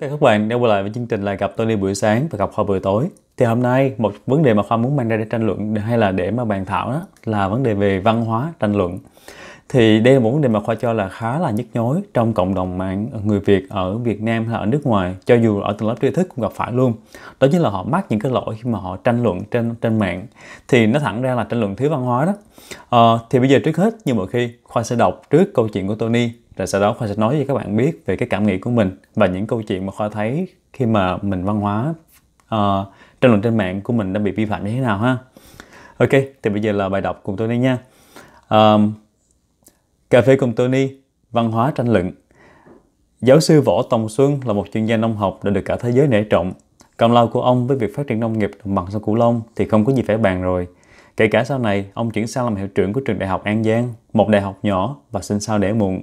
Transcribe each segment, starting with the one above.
Các bạn đã quay lại với chương trình là gặp Tony buổi sáng và gặp Khoa buổi tối. Thì hôm nay một vấn đề mà Khoa muốn mang ra để tranh luận hay là để mà bàn thảo đó là vấn đề về văn hóa tranh luận. Thì đây là một vấn đề mà Khoa cho là khá là nhức nhối trong cộng đồng mạng người Việt ở Việt Nam hay là ở nước ngoài, cho dù ở tầng lớp tri thức cũng gặp phải luôn. Đó chính là họ mắc những cái lỗi khi mà họ tranh luận trên trên mạng. Thì nó thẳng ra là tranh luận thiếu văn hóa đó. Ờ, thì bây giờ trước hết như mọi khi Khoa sẽ đọc trước câu chuyện của Tony rồi sau đó khoa sẽ nói với các bạn biết về cái cảm nghĩ của mình và những câu chuyện mà khoa thấy khi mà mình văn hóa uh, tranh luận trên mạng của mình đã bị vi phạm như thế nào ha ok thì bây giờ là bài đọc cùng Tony nha um, cà phê cùng Tony văn hóa tranh luận giáo sư võ tòng xuân là một chuyên gia nông học đã được cả thế giới nể trọng công lao của ông với việc phát triển nông nghiệp đồng bằng sông cửu long thì không có gì phải bàn rồi Kể cả sau này, ông chuyển sang làm hiệu trưởng của trường đại học An Giang, một đại học nhỏ và sinh sau đẻ muộn.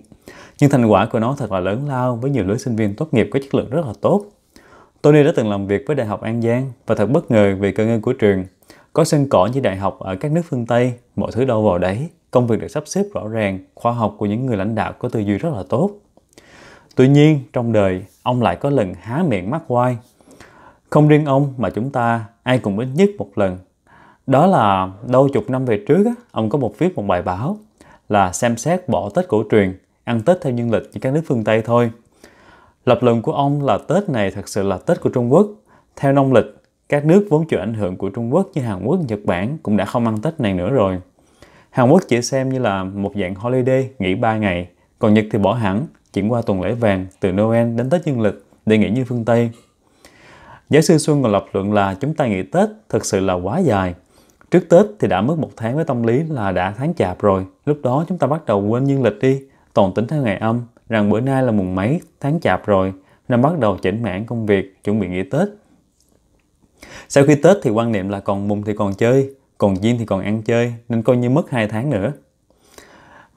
Nhưng thành quả của nó thật là lớn lao với nhiều lứa sinh viên tốt nghiệp có chất lượng rất là tốt. Tony đã từng làm việc với Đại học An Giang và thật bất ngờ vì cơ ngơi của trường. Có sân cỏ như đại học ở các nước phương Tây, mọi thứ đâu vào đấy, công việc được sắp xếp rõ ràng, khoa học của những người lãnh đạo có tư duy rất là tốt. Tuy nhiên, trong đời, ông lại có lần há miệng mắc quai. Không riêng ông mà chúng ta, ai cũng ít nhất một lần đó là đâu chục năm về trước ông có một viết một bài báo là xem xét bỏ Tết cổ truyền, ăn Tết theo dương lịch như các nước phương Tây thôi. Lập luận của ông là Tết này thật sự là Tết của Trung Quốc. Theo nông lịch, các nước vốn chịu ảnh hưởng của Trung Quốc như Hàn Quốc, Nhật Bản cũng đã không ăn Tết này nữa rồi. Hàn Quốc chỉ xem như là một dạng holiday nghỉ ba ngày, còn Nhật thì bỏ hẳn, chuyển qua tuần lễ vàng từ Noel đến Tết dương lịch để nghỉ như phương Tây. Giáo sư Xuân còn lập luận là chúng ta nghỉ Tết thực sự là quá dài, Trước Tết thì đã mất một tháng với tâm lý là đã tháng chạp rồi. Lúc đó chúng ta bắt đầu quên dương lịch đi, toàn tính theo ngày âm, rằng bữa nay là mùng mấy tháng chạp rồi, nên bắt đầu chỉnh mảng công việc, chuẩn bị nghỉ Tết. Sau khi Tết thì quan niệm là còn mùng thì còn chơi, còn diên thì còn ăn chơi, nên coi như mất 2 tháng nữa.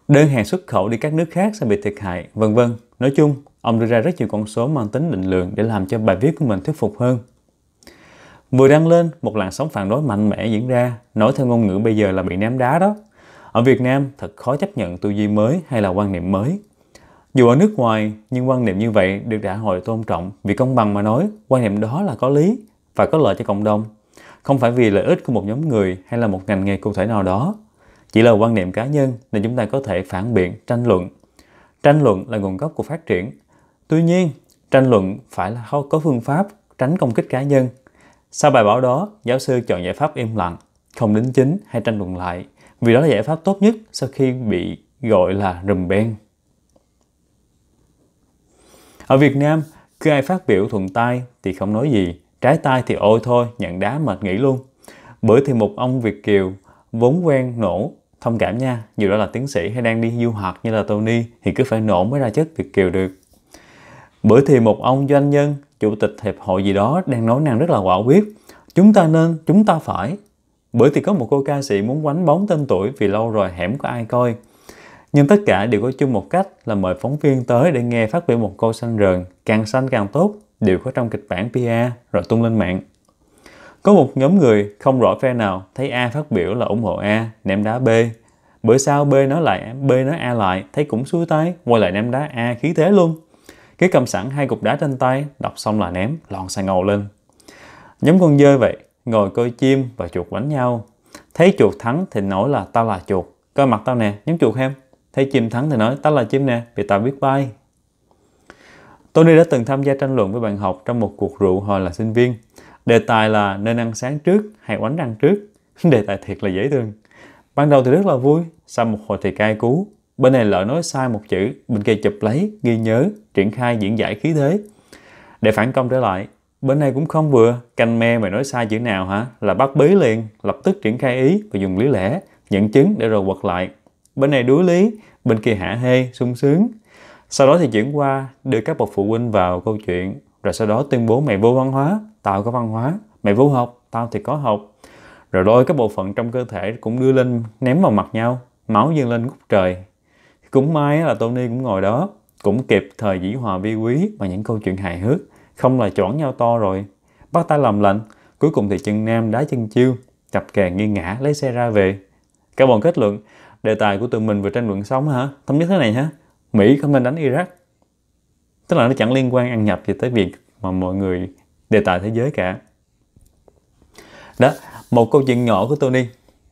Đơn hàng xuất khẩu đi các nước khác sẽ bị thiệt hại, vân vân. Nói chung, ông đưa ra rất nhiều con số mang tính định lượng để làm cho bài viết của mình thuyết phục hơn. Vừa đăng lên, một làn sóng phản đối mạnh mẽ diễn ra, nói theo ngôn ngữ bây giờ là bị ném đá đó. Ở Việt Nam, thật khó chấp nhận tư duy mới hay là quan niệm mới. Dù ở nước ngoài, nhưng quan niệm như vậy được đại hội tôn trọng vì công bằng mà nói, quan niệm đó là có lý và có lợi cho cộng đồng. Không phải vì lợi ích của một nhóm người hay là một ngành nghề cụ thể nào đó. Chỉ là quan niệm cá nhân nên chúng ta có thể phản biện, tranh luận. Tranh luận là nguồn gốc của phát triển. Tuy nhiên, tranh luận phải là có phương pháp tránh công kích cá nhân sau bài báo đó, giáo sư chọn giải pháp im lặng, không đính chính hay tranh luận lại, vì đó là giải pháp tốt nhất sau khi bị gọi là rùm beng. Ở Việt Nam, cứ ai phát biểu thuận tay thì không nói gì, trái tay thì ôi thôi, nhận đá mệt nghỉ luôn. bởi thì một ông Việt Kiều vốn quen nổ, thông cảm nha, dù đó là tiến sĩ hay đang đi du học như là Tony thì cứ phải nổ mới ra chất Việt Kiều được. Bởi thì một ông doanh nhân, chủ tịch hiệp hội gì đó đang nói năng rất là quả quyết. Chúng ta nên, chúng ta phải. Bởi thì có một cô ca sĩ muốn quánh bóng tên tuổi vì lâu rồi hẻm có ai coi. Nhưng tất cả đều có chung một cách là mời phóng viên tới để nghe phát biểu một câu xanh rờn, càng xanh càng tốt, đều có trong kịch bản PR rồi tung lên mạng. Có một nhóm người không rõ phe nào thấy A phát biểu là ủng hộ A, ném đá B. Bữa sau B nói lại, B nói A lại, thấy cũng xuôi tay, quay lại ném đá A khí thế luôn. Cứ cầm sẵn hai cục đá trên tay, đọc xong là ném, lọn xà ngầu lên. giống con dơi vậy, ngồi coi chim và chuột đánh nhau. Thấy chuột thắng thì nói là tao là chuột, coi mặt tao nè, giống chuột em. Thấy chim thắng thì nói tao là chim nè, vì tao biết bay. Tony đã từng tham gia tranh luận với bạn học trong một cuộc rượu hồi là sinh viên. Đề tài là nên ăn sáng trước hay oánh ăn trước. Đề tài thiệt là dễ thương. Ban đầu thì rất là vui, sau một hồi thì cay cú. Bên này lỡ nói sai một chữ, bên kia chụp lấy, ghi nhớ, triển khai diễn giải khí thế. Để phản công trở lại, bên này cũng không vừa, canh me mày nói sai chữ nào hả? Là bắt bí liền, lập tức triển khai ý và dùng lý lẽ, nhận chứng để rồi quật lại. Bên này đuối lý, bên kia hạ hê, sung sướng. Sau đó thì chuyển qua đưa các bậc phụ huynh vào câu chuyện, rồi sau đó tuyên bố mày vô văn hóa, tao có văn hóa, mày vô học, tao thì có học. Rồi đôi các bộ phận trong cơ thể cũng đưa lên ném vào mặt nhau, máu dâng lên ngút trời, cũng may là Tony cũng ngồi đó cũng kịp thời dĩ hòa vi quý và những câu chuyện hài hước không là chọn nhau to rồi bắt tay làm lạnh cuối cùng thì chân nam đá chân chiêu chập kè nghiêng ngã lấy xe ra về các bọn kết luận đề tài của tụi mình vừa tranh luận sống hả thống nhất thế này hả mỹ không nên đánh iraq tức là nó chẳng liên quan ăn nhập gì tới việc mà mọi người đề tài thế giới cả đó một câu chuyện nhỏ của tony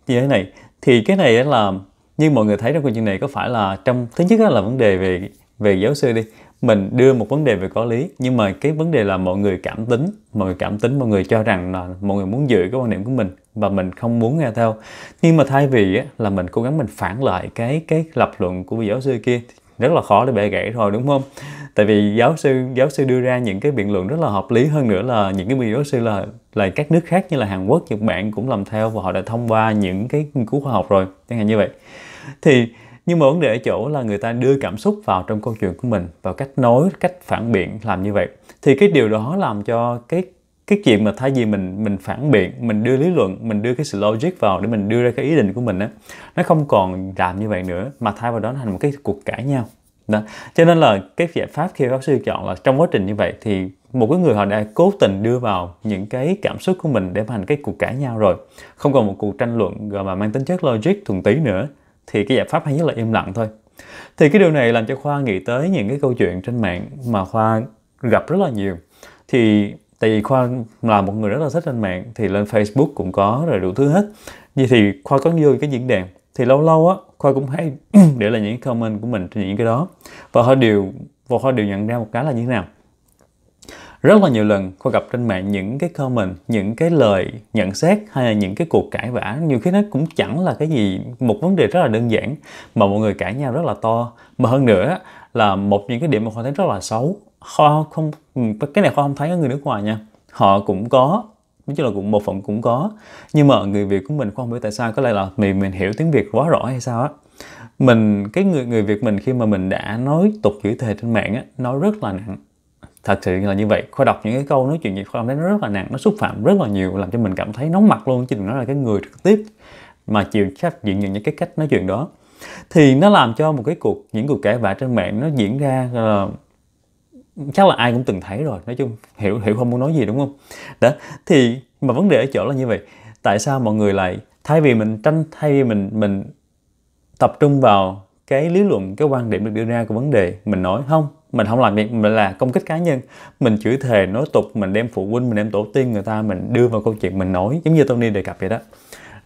như thế này thì cái này là nhưng mọi người thấy trong câu chuyện này có phải là trong thứ nhất là vấn đề về về giáo sư đi mình đưa một vấn đề về có lý nhưng mà cái vấn đề là mọi người cảm tính mọi người cảm tính mọi người cho rằng là mọi người muốn giữ cái quan điểm của mình và mình không muốn nghe theo nhưng mà thay vì á, là mình cố gắng mình phản lại cái cái lập luận của vị giáo sư kia rất là khó để bẻ gãy thôi đúng không tại vì giáo sư giáo sư đưa ra những cái biện luận rất là hợp lý hơn nữa là những cái vị giáo sư là là các nước khác như là Hàn Quốc, Nhật Bản cũng làm theo và họ đã thông qua những cái nghiên cứu khoa học rồi chẳng hạn như vậy thì nhưng mà vấn đề ở chỗ là người ta đưa cảm xúc vào trong câu chuyện của mình và cách nói cách phản biện làm như vậy thì cái điều đó làm cho cái cái chuyện mà thay vì mình mình phản biện mình đưa lý luận mình đưa cái sự logic vào để mình đưa ra cái ý định của mình á nó không còn làm như vậy nữa mà thay vào đó nó thành một cái cuộc cãi nhau đó. cho nên là cái giải pháp khi bác sư chọn là trong quá trình như vậy thì một cái người họ đã cố tình đưa vào những cái cảm xúc của mình để thành cái cuộc cãi nhau rồi không còn một cuộc tranh luận gọi mà mang tính chất logic thuần tí nữa thì cái giải pháp hay nhất là im lặng thôi thì cái điều này làm cho khoa nghĩ tới những cái câu chuyện trên mạng mà khoa gặp rất là nhiều thì tại vì khoa là một người rất là thích trên mạng thì lên facebook cũng có rồi đủ thứ hết vậy thì khoa có vô cái diễn đàn thì lâu lâu á Khoa cũng hay để lại những comment của mình trên những cái đó và họ đều và Khoa đều nhận ra một cái là như thế nào rất là nhiều lần Khoa gặp trên mạng những cái comment, những cái lời nhận xét hay là những cái cuộc cãi vã nhiều khi nó cũng chẳng là cái gì một vấn đề rất là đơn giản mà mọi người cãi nhau rất là to mà hơn nữa là một những cái điểm mà Khoa thấy rất là xấu Khoa không cái này Khoa không thấy ở người nước ngoài nha họ cũng có nói chung là cũng một phần cũng có nhưng mà người việt của mình không biết tại sao có lẽ là mình mình hiểu tiếng việt quá rõ hay sao á mình cái người người việt mình khi mà mình đã nói tục chữ thề trên mạng á nói rất là nặng thật sự là như vậy khoa đọc những cái câu nói chuyện gì khoa thấy nó rất là nặng nó xúc phạm rất là nhiều làm cho mình cảm thấy nóng mặt luôn chứ đừng nói là cái người trực tiếp mà chịu trách diện những, những cái cách nói chuyện đó thì nó làm cho một cái cuộc những cuộc cãi vã trên mạng nó diễn ra uh, chắc là ai cũng từng thấy rồi nói chung hiểu hiểu không muốn nói gì đúng không đó thì mà vấn đề ở chỗ là như vậy tại sao mọi người lại thay vì mình tranh thay vì mình mình tập trung vào cái lý luận cái quan điểm được đưa ra của vấn đề mình nói không mình không làm việc mình là công kích cá nhân mình chửi thề nói tục mình đem phụ huynh mình đem tổ tiên người ta mình đưa vào câu chuyện mình nói giống như tony đề cập vậy đó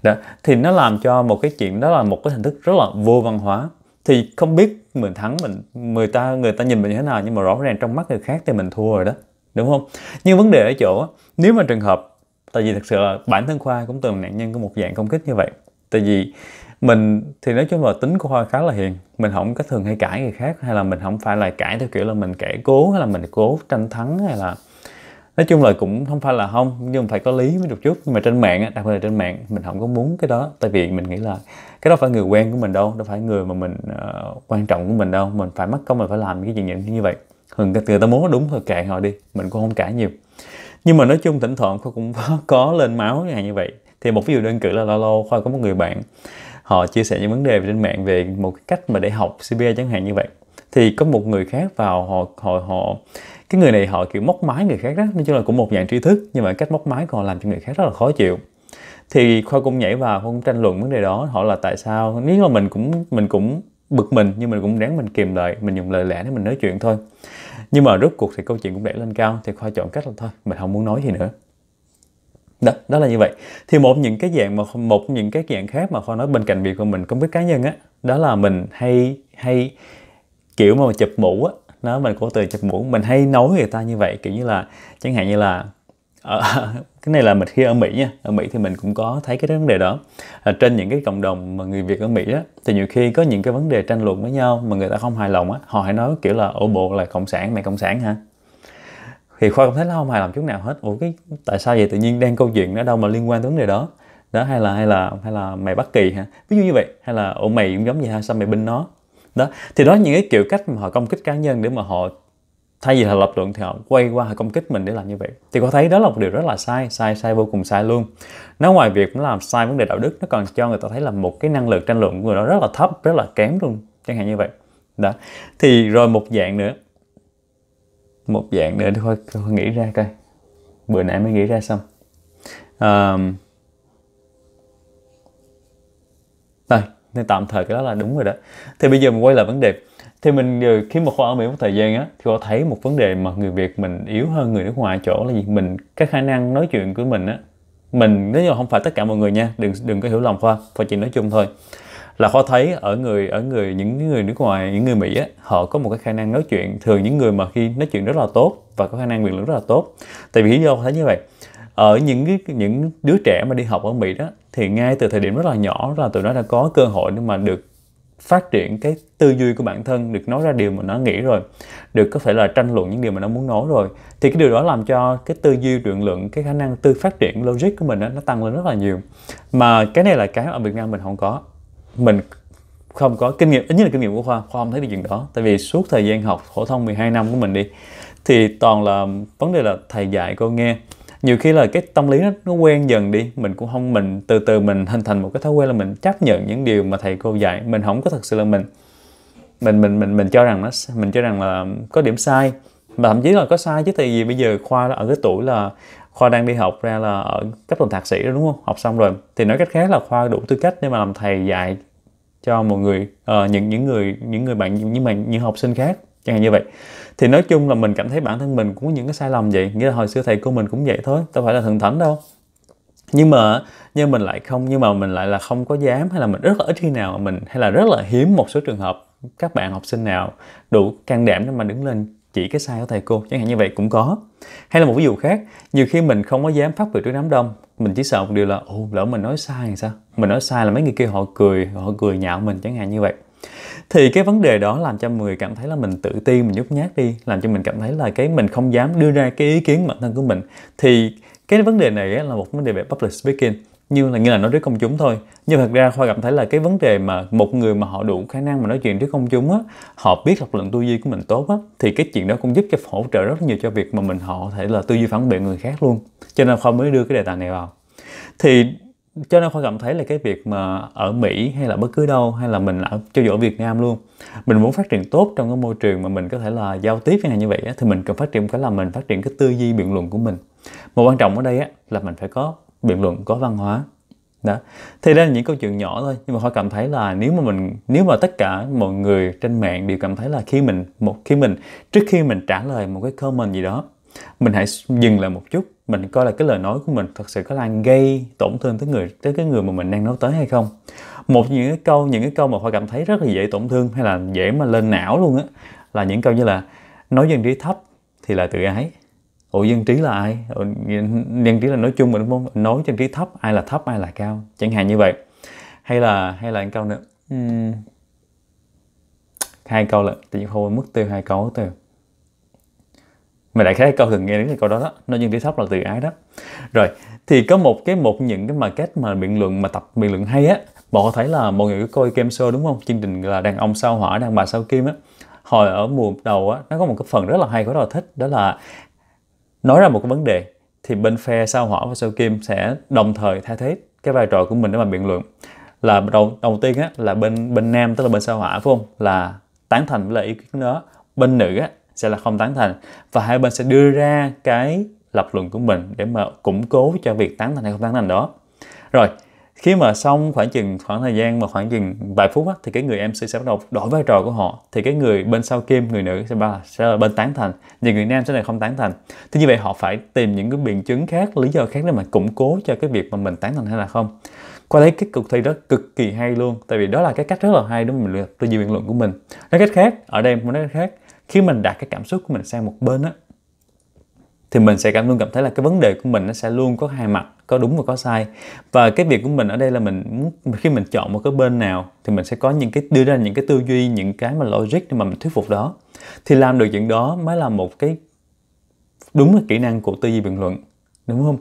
đó thì nó làm cho một cái chuyện đó là một cái hình thức rất là vô văn hóa thì không biết mình thắng mình người ta người ta nhìn mình như thế nào nhưng mà rõ ràng trong mắt người khác thì mình thua rồi đó đúng không nhưng vấn đề ở chỗ nếu mà trường hợp tại vì thực sự là bản thân khoa cũng từng nạn nhân của một dạng công kích như vậy tại vì mình thì nói chung là tính của khoa khá là hiền mình không có thường hay cãi người khác hay là mình không phải là cãi theo kiểu là mình kể cố hay là mình cố tranh thắng hay là nói chung là cũng không phải là không nhưng mà phải có lý mới được chút nhưng mà trên mạng đặc biệt là trên mạng mình không có muốn cái đó tại vì mình nghĩ là cái đó phải người quen của mình đâu đâu phải người mà mình uh, quan trọng của mình đâu mình phải mất công mình phải làm cái chuyện như vậy thường người ta muốn đúng thôi kệ họ đi mình cũng không cãi nhiều nhưng mà nói chung thỉnh thoảng khoa cũng có, lên máu như, như vậy thì một ví dụ đơn cử là lâu lâu khoa có một người bạn họ chia sẻ những vấn đề trên mạng về một cách mà để học CBA chẳng hạn như vậy thì có một người khác vào họ họ họ cái người này họ kiểu móc mái người khác đó nói chung là cũng một dạng trí thức nhưng mà cách móc mái còn làm cho người khác rất là khó chịu thì khoa cũng nhảy vào khoa cũng tranh luận vấn đề đó họ là tại sao nếu mà mình cũng mình cũng bực mình nhưng mình cũng ráng mình kìm lại mình dùng lời lẽ để mình nói chuyện thôi nhưng mà rốt cuộc thì câu chuyện cũng đẩy lên cao thì khoa chọn cách là thôi mình không muốn nói gì nữa đó, đó là như vậy thì một những cái dạng mà một những cái dạng khác mà khoa nói bên cạnh việc của mình công việc cá nhân á đó là mình hay hay kiểu mà chụp mũ á nó mình có từ chụp mũ mình hay nói người ta như vậy kiểu như là chẳng hạn như là ở, ờ, cái này là mình khi ở Mỹ nha ở Mỹ thì mình cũng có thấy cái vấn đề đó à, trên những cái cộng đồng mà người Việt ở Mỹ á, thì nhiều khi có những cái vấn đề tranh luận với nhau mà người ta không hài lòng á họ hãy nói kiểu là ô bộ là cộng sản mày cộng sản hả thì khoa không thấy nó không hài lòng chút nào hết ủa cái tại sao vậy tự nhiên đang câu chuyện nó đâu mà liên quan tới vấn đề đó đó hay là hay là hay là mày bất kỳ hả ví dụ như vậy hay là ủa mày cũng giống vậy ha, sao mày binh nó đó thì đó những cái kiểu cách mà họ công kích cá nhân để mà họ thay vì là lập luận thì họ quay qua họ công kích mình để làm như vậy thì có thấy đó là một điều rất là sai sai sai vô cùng sai luôn nó ngoài việc nó làm sai vấn đề đạo đức nó còn cho người ta thấy là một cái năng lực tranh luận của người đó rất là thấp rất là kém luôn chẳng hạn như vậy đó thì rồi một dạng nữa một dạng nữa để thôi, thôi nghĩ ra coi bữa nãy mới nghĩ ra xong um... À... rồi nên tạm thời cái đó là đúng rồi đó thì bây giờ mình quay lại vấn đề thì mình ờ, khi mà khoa ở Mỹ một thời gian á thì họ thấy một vấn đề mà người Việt mình yếu hơn người nước ngoài chỗ là gì mình cái khả năng nói chuyện của mình á mình nếu như không phải tất cả mọi người nha đừng đừng có hiểu lầm khoa khoa chỉ nói chung thôi là khoa thấy ở người ở người những người nước ngoài những người Mỹ á, họ có một cái khả năng nói chuyện thường những người mà khi nói chuyện rất là tốt và có khả năng quyền lực rất là tốt tại vì lý do thấy như vậy ở những những đứa trẻ mà đi học ở Mỹ đó thì ngay từ thời điểm rất là nhỏ là tụi nó đã có cơ hội để mà được phát triển cái tư duy của bản thân được nói ra điều mà nó nghĩ rồi được có thể là tranh luận những điều mà nó muốn nói rồi thì cái điều đó làm cho cái tư duy luận lượng cái khả năng tư phát triển logic của mình đó, nó tăng lên rất là nhiều mà cái này là cái ở Việt Nam mình không có mình không có kinh nghiệm ít nhất là kinh nghiệm của khoa khoa không thấy được chuyện đó tại vì suốt thời gian học phổ thông 12 năm của mình đi thì toàn là vấn đề là thầy dạy cô nghe nhiều khi là cái tâm lý nó, nó quen dần đi mình cũng không mình từ từ mình hình thành một cái thói quen là mình chấp nhận những điều mà thầy cô dạy mình không có thật sự là mình mình mình mình mình cho rằng nó mình cho rằng là có điểm sai mà thậm chí là có sai chứ tại vì bây giờ khoa ở cái tuổi là khoa đang đi học ra là ở cấp bằng thạc sĩ rồi đúng không học xong rồi thì nói cách khác là khoa đủ tư cách để mà làm thầy dạy cho một người uh, những những người những người bạn những bạn những học sinh khác chẳng hạn như vậy thì nói chung là mình cảm thấy bản thân mình cũng có những cái sai lầm vậy nghĩa là hồi xưa thầy cô mình cũng vậy thôi đâu phải là thần thánh đâu nhưng mà nhưng mình lại không nhưng mà mình lại là không có dám hay là mình rất là ít khi nào mình hay là rất là hiếm một số trường hợp các bạn học sinh nào đủ can đảm để mà đứng lên chỉ cái sai của thầy cô chẳng hạn như vậy cũng có hay là một ví dụ khác nhiều khi mình không có dám phát biểu trước đám đông mình chỉ sợ một điều là ồ lỡ mình nói sai thì sao mình nói sai là mấy người kia họ cười họ cười nhạo mình chẳng hạn như vậy thì cái vấn đề đó làm cho người cảm thấy là mình tự ti mình nhút nhát đi làm cho mình cảm thấy là cái mình không dám đưa ra cái ý kiến bản thân của mình thì cái vấn đề này là một vấn đề về public speaking như là như là nói trước công chúng thôi nhưng thật ra khoa cảm thấy là cái vấn đề mà một người mà họ đủ khả năng mà nói chuyện trước công chúng á họ biết lập luận tư duy của mình tốt á thì cái chuyện đó cũng giúp cho hỗ trợ rất nhiều cho việc mà mình họ có thể là tư duy phản biện người khác luôn cho nên khoa mới đưa cái đề tài này vào thì cho nên khoa cảm thấy là cái việc mà ở mỹ hay là bất cứ đâu hay là mình ở cho dù ở việt nam luôn mình muốn phát triển tốt trong cái môi trường mà mình có thể là giao tiếp như, như vậy thì mình cần phát triển cái là mình phát triển cái tư duy biện luận của mình mà quan trọng ở đây á, là mình phải có biện luận có văn hóa đó thì đây là những câu chuyện nhỏ thôi nhưng mà họ cảm thấy là nếu mà mình nếu mà tất cả mọi người trên mạng đều cảm thấy là khi mình một khi mình trước khi mình trả lời một cái comment gì đó mình hãy dừng lại một chút mình coi là cái lời nói của mình thật sự có đang gây tổn thương tới người tới cái người mà mình đang nói tới hay không một những cái câu những cái câu mà họ cảm thấy rất là dễ tổn thương hay là dễ mà lên não luôn á là những câu như là nói dân trí thấp thì là tự ái ủa dân trí là ai ủa, dân trí là nói chung mình đúng không nói dân trí thấp ai là thấp ai là cao chẳng hạn như vậy hay là hay là câu nữa uhm. hai câu là tự nhiên không mất tiêu hai câu tiêu mình đại khái câu thường nghe đến cái câu đó đó nó nhân trí thấp là từ ái đó rồi thì có một cái một những cái mà cách mà biện luận mà tập biện luận hay á bọn có thấy là mọi người cứ coi game show đúng không chương trình là đàn ông sao hỏa đàn bà sao kim á hồi ở mùa đầu á nó có một cái phần rất là hay của đó là thích đó là nói ra một cái vấn đề thì bên phe sao hỏa và sao kim sẽ đồng thời thay thế cái vai trò của mình để mà biện luận là đầu đầu tiên á là bên bên nam tức là bên sao hỏa phải không là tán thành với lại ý kiến đó bên nữ á sẽ là không tán thành và hai bên sẽ đưa ra cái lập luận của mình để mà củng cố cho việc tán thành hay không tán thành đó rồi khi mà xong khoảng chừng khoảng thời gian mà khoảng chừng vài phút á, thì cái người MC sẽ bắt đầu đổi vai trò của họ thì cái người bên sau kim người nữ sẽ ba sẽ là bên tán thành và người nam sẽ là không tán thành thế như vậy họ phải tìm những cái biện chứng khác lý do khác để mà củng cố cho cái việc mà mình tán thành hay là không qua thấy cái cuộc thi đó cực kỳ hay luôn tại vì đó là cái cách rất là hay đúng mình tư duy biện luận của mình nói cách khác ở đây một nói cách khác khi mình đặt cái cảm xúc của mình sang một bên á thì mình sẽ cảm luôn cảm thấy là cái vấn đề của mình nó sẽ luôn có hai mặt có đúng và có sai và cái việc của mình ở đây là mình khi mình chọn một cái bên nào thì mình sẽ có những cái đưa ra những cái tư duy những cái mà logic để mà mình thuyết phục đó thì làm được chuyện đó mới là một cái đúng là kỹ năng của tư duy biện luận đúng không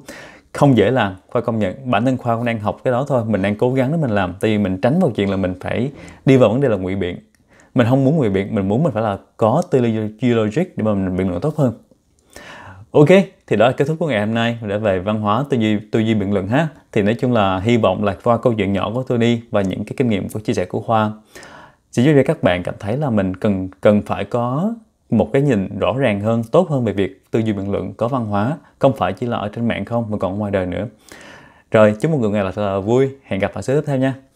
không dễ làm khoa công nhận bản thân khoa cũng đang học cái đó thôi mình đang cố gắng để mình làm tại vì mình tránh vào chuyện là mình phải đi vào vấn đề là ngụy biện mình không muốn người biện mình muốn mình phải là có teleology logic để mà mình biện luận tốt hơn ok thì đó là kết thúc của ngày hôm nay để về văn hóa tư duy tư duy biện luận ha thì nói chung là hy vọng là qua câu chuyện nhỏ của Tony và những cái kinh nghiệm của chia sẻ của khoa sẽ giúp cho các bạn cảm thấy là mình cần cần phải có một cái nhìn rõ ràng hơn tốt hơn về việc tư duy biện luận có văn hóa không phải chỉ là ở trên mạng không mà còn ngoài đời nữa rồi chúc một người ngày là, là vui hẹn gặp ở số tiếp theo nha